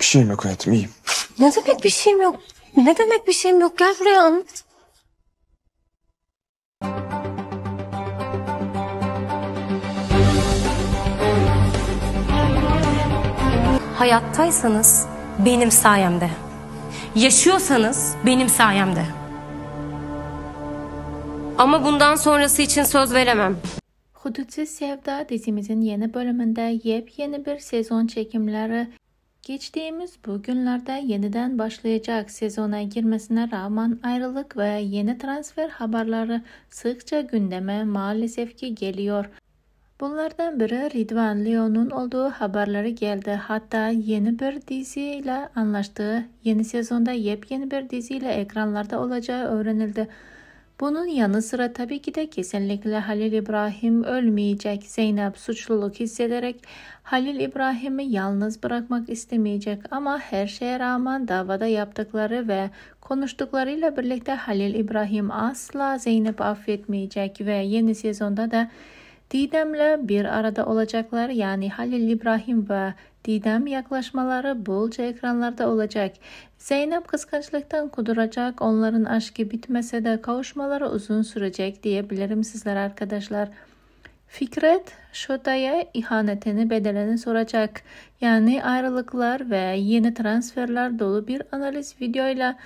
Bir şeyim yok hayatım iyiyim. Ne demek bir şeyim yok? Ne demek bir şeyim yok? Gel buraya anlat. Hayattaysanız benim sayemde. Yaşıyorsanız benim sayemde. Ama bundan sonrası için söz veremem. Hudutsuz Sevda dizimizin yeni bölümünde yepyeni bir sezon çekimleri Geçtiğimiz bu günlerde yeniden başlayacak sezona girmesine rağmen ayrılık ve yeni transfer haberleri sıkça gündeme maalesef ki geliyor. Bunlardan biri Ridvan Leon'un olduğu haberleri geldi. Hatta yeni bir diziyle anlaştığı, yeni sezonda yepyeni bir diziyle ekranlarda olacağı öğrenildi. Bunun yanı sıra tabii ki de kesinlikle Halil İbrahim ölmeyecek. Zeynep suçluluk hissederek Halil İbrahim'i yalnız bırakmak istemeyecek ama her şeye rağmen davada yaptıkları ve konuştuklarıyla birlikte Halil İbrahim asla Zeynep affetmeyecek ve yeni sezonda da Didem'le bir arada olacaklar yani Halil İbrahim ve Didem yaklaşmaları bolca ekranlarda olacak. Zeynep kıskançlıktan kuduracak, onların aşkı bitmese de kavuşmaları uzun sürecek diyebilirim sizler arkadaşlar. Fikret Şota'ya ihanetini bedelini soracak. Yani ayrılıklar ve yeni transferler dolu bir analiz videoyla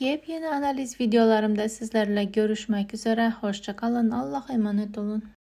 yepyeni analiz videolarımda sizlerle görüşmek üzere. Hoşçakalın. Allah'a emanet olun.